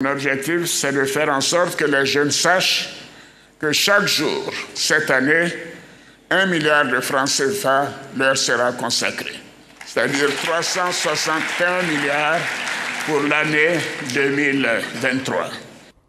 Mon objectif, c'est de faire en sorte que les jeunes sachent que chaque jour, cette année, un milliard de francs CFA leur sera consacré, c'est-à-dire 361 milliards pour l'année 2023.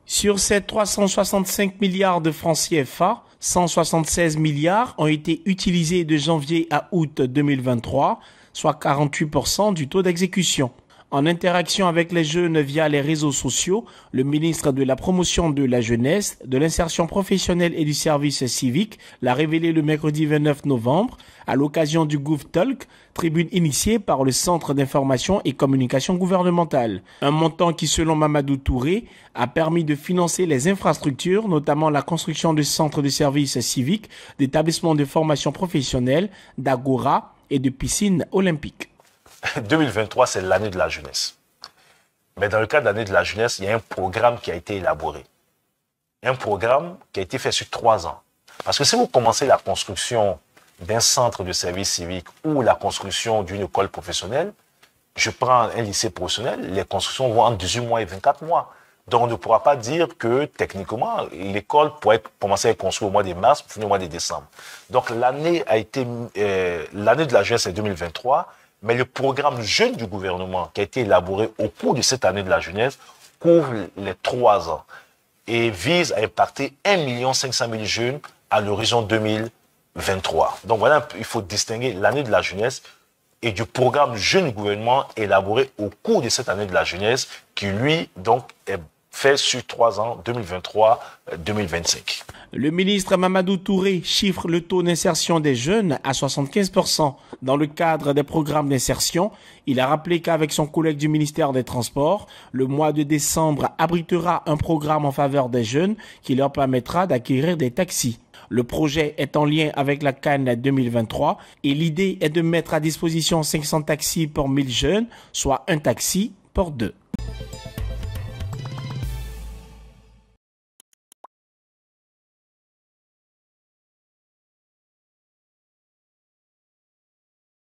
Sur ces 365 milliards de francs CFA, 176 milliards ont été utilisés de janvier à août 2023, soit 48% du taux d'exécution en interaction avec les jeunes via les réseaux sociaux, le ministre de la Promotion de la Jeunesse, de l'Insertion professionnelle et du Service civique l'a révélé le mercredi 29 novembre à l'occasion du Gouv Talk, tribune initiée par le Centre d'information et communication gouvernementale. Un montant qui, selon Mamadou Touré, a permis de financer les infrastructures, notamment la construction de centres de services civiques, d'établissements de formation professionnelle, d'agora et de piscines olympiques. 2023, c'est l'année de la jeunesse. Mais dans le cadre de l'année de la jeunesse, il y a un programme qui a été élaboré. Un programme qui a été fait sur trois ans. Parce que si vous commencez la construction d'un centre de service civique ou la construction d'une école professionnelle, je prends un lycée professionnel, les constructions vont entre 18 mois et 24 mois. Donc, on ne pourra pas dire que techniquement, l'école pourrait commencer à être construite au mois de mars, finir au mois de décembre. Donc, l'année a été, euh, l'année de la jeunesse est 2023 mais le programme jeune du gouvernement qui a été élaboré au cours de cette année de la jeunesse couvre les trois ans et vise à impacter 1,5 million de jeunes à l'horizon 2023. Donc voilà, il faut distinguer l'année de la jeunesse et du programme jeune du gouvernement élaboré au cours de cette année de la jeunesse qui, lui, donc, est fait sur trois ans, 2023-2025. Le ministre Mamadou Touré chiffre le taux d'insertion des jeunes à 75% dans le cadre des programmes d'insertion. Il a rappelé qu'avec son collègue du ministère des Transports, le mois de décembre abritera un programme en faveur des jeunes qui leur permettra d'acquérir des taxis. Le projet est en lien avec la Cannes 2023 et l'idée est de mettre à disposition 500 taxis pour 1000 jeunes, soit un taxi pour deux.